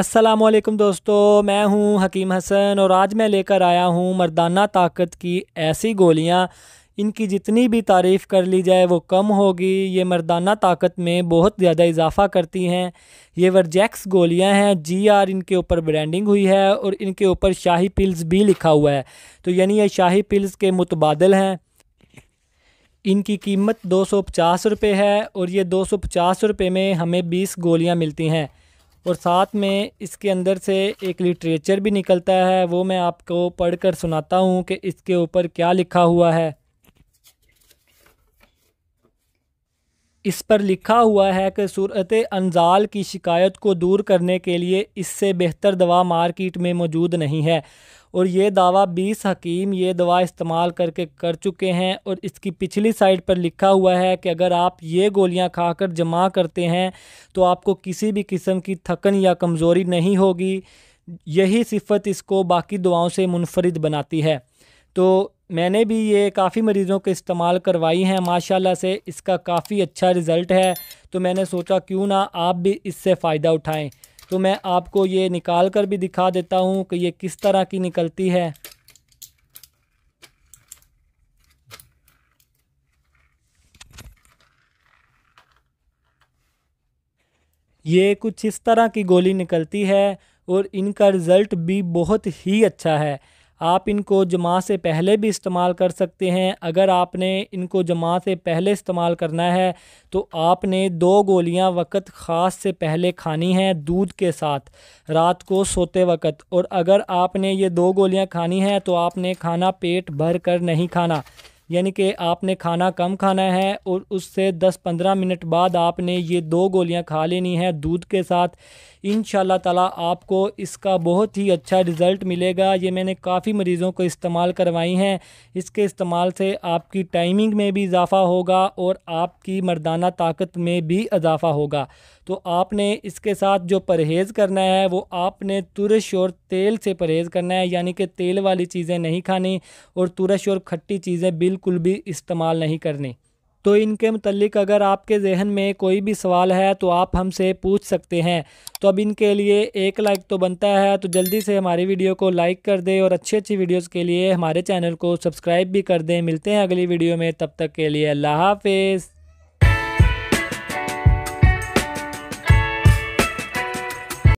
असलम दोस्तों मैं हूं हकीम हसन और आज मैं लेकर आया हूं मर्दाना ताकत की ऐसी गोलियां इनकी जितनी भी तारीफ़ कर ली जाए वो कम होगी ये मर्दाना ताकत में बहुत ज़्यादा इजाफ़ा करती हैं ये वर्जैक्स गोलियां हैं जी आर इनके ऊपर ब्रांडिंग हुई है और इनके ऊपर शाही पिल्स भी लिखा हुआ है तो यानी ये शाही पिल्स के मुतबादल हैं इनकी कीमत दो सौ पचास रुपये है और ये दो सौ पचास रुपये में हमें बीस गोलियाँ मिलती हैं और साथ में इसके अंदर से एक लिटरेचर भी निकलता है वो मैं आपको पढ़कर सुनाता हूँ कि इसके ऊपर क्या लिखा हुआ है इस पर लिखा हुआ है कि सूरत अनजाल की शिकायत को दूर करने के लिए इससे बेहतर दवा मार्केट में मौजूद नहीं है और ये दावा 20 हकीम ये दवा इस्तेमाल करके कर चुके हैं और इसकी पिछली साइड पर लिखा हुआ है कि अगर आप ये गोलियां खाकर जमा करते हैं तो आपको किसी भी किस्म की थकन या कमज़ोरी नहीं होगी यही सिफत इसको बाकी दवाओं से मुनफरद बनाती है तो मैंने भी ये काफ़ी मरीज़ों के इस्तेमाल करवाई हैं माशाल्लाह से इसका काफ़ी अच्छा रिज़ल्ट है तो मैंने सोचा क्यों ना आप भी इससे फ़ायदा उठाएं तो मैं आपको ये निकाल कर भी दिखा देता हूँ कि ये किस तरह की निकलती है ये कुछ इस तरह की गोली निकलती है और इनका रिज़ल्ट भी बहुत ही अच्छा है आप इनको जमा से पहले भी इस्तेमाल कर सकते हैं अगर आपने इनको जमा से पहले इस्तेमाल करना है तो आपने दो गोलियां वक़्त ख़ास से पहले खानी हैं दूध के साथ रात को सोते वक़्त और अगर आपने ये दो गोलियां खानी हैं तो आपने खाना पेट भर कर नहीं खाना यानी कि आपने खाना कम खाना है और उससे 10-15 मिनट बाद आपने ये दो गोलियां खा लेनी है दूध के साथ इन ताला आपको इसका बहुत ही अच्छा रिज़ल्ट मिलेगा ये मैंने काफ़ी मरीज़ों को इस्तेमाल करवाई हैं इसके इस्तेमाल से आपकी टाइमिंग में भी इजाफ़ा होगा और आपकी मर्दाना ताकत में भी इजाफ़ा होगा तो आपने इसके साथ जो परहेज़ करना है वो आपने तुरश और तेल से परहेज़ करना है यानी कि तेल वाली चीज़ें नहीं खानी और तुरश और खट्टी चीज़ें बिल्कुल बिल्कुल भी इस्तेमाल नहीं करनी तो इनके मतलब अगर आपके जहन में कोई भी सवाल है तो आप हमसे पूछ सकते हैं तो अब इनके लिए एक लाइक तो बनता है तो जल्दी से हमारी वीडियो को लाइक कर दें और अच्छी अच्छी वीडियोज़ के लिए हमारे चैनल को सब्सक्राइब भी कर दें मिलते हैं अगली वीडियो में तब तक के लिए अल्लाह हाफिज़